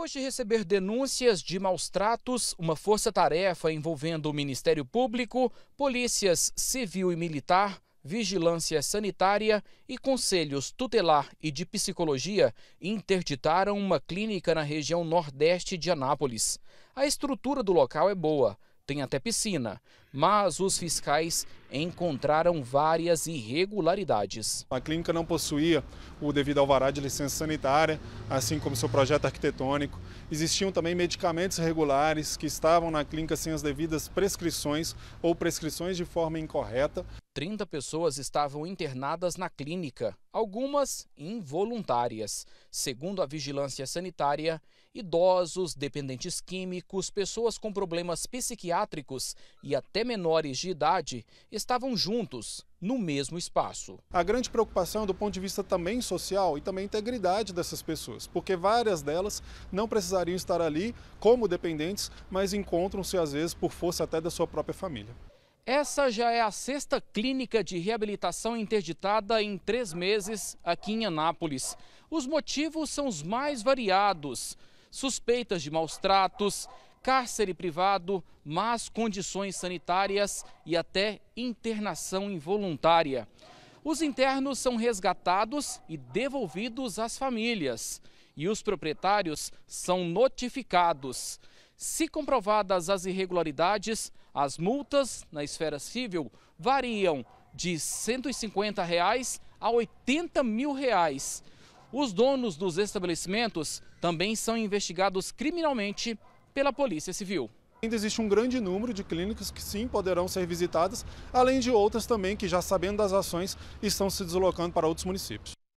Depois de receber denúncias de maus tratos, uma força-tarefa envolvendo o Ministério Público, polícias civil e militar, vigilância sanitária e conselhos tutelar e de psicologia interditaram uma clínica na região nordeste de Anápolis. A estrutura do local é boa, tem até piscina, mas os fiscais encontraram várias irregularidades. A clínica não possuía o devido alvará de licença sanitária, assim como seu projeto arquitetônico. Existiam também medicamentos regulares que estavam na clínica sem as devidas prescrições ou prescrições de forma incorreta. 30 pessoas estavam internadas na clínica, algumas involuntárias. Segundo a vigilância sanitária, idosos, dependentes químicos, pessoas com problemas psiquiátricos e até até menores de idade estavam juntos no mesmo espaço. A grande preocupação é do ponto de vista também social e também integridade dessas pessoas, porque várias delas não precisariam estar ali como dependentes, mas encontram-se às vezes por força até da sua própria família. Essa já é a sexta clínica de reabilitação interditada em três meses aqui em Anápolis. Os motivos são os mais variados: suspeitas de maus tratos, cárcere privado, más condições sanitárias e até internação involuntária. Os internos são resgatados e devolvidos às famílias. E os proprietários são notificados. Se comprovadas as irregularidades, as multas na esfera civil variam de R$ 150 reais a R$ 80 mil. Reais. Os donos dos estabelecimentos também são investigados criminalmente pela Polícia Civil. Ainda existe um grande número de clínicas que sim poderão ser visitadas, além de outras também que, já sabendo das ações, estão se deslocando para outros municípios.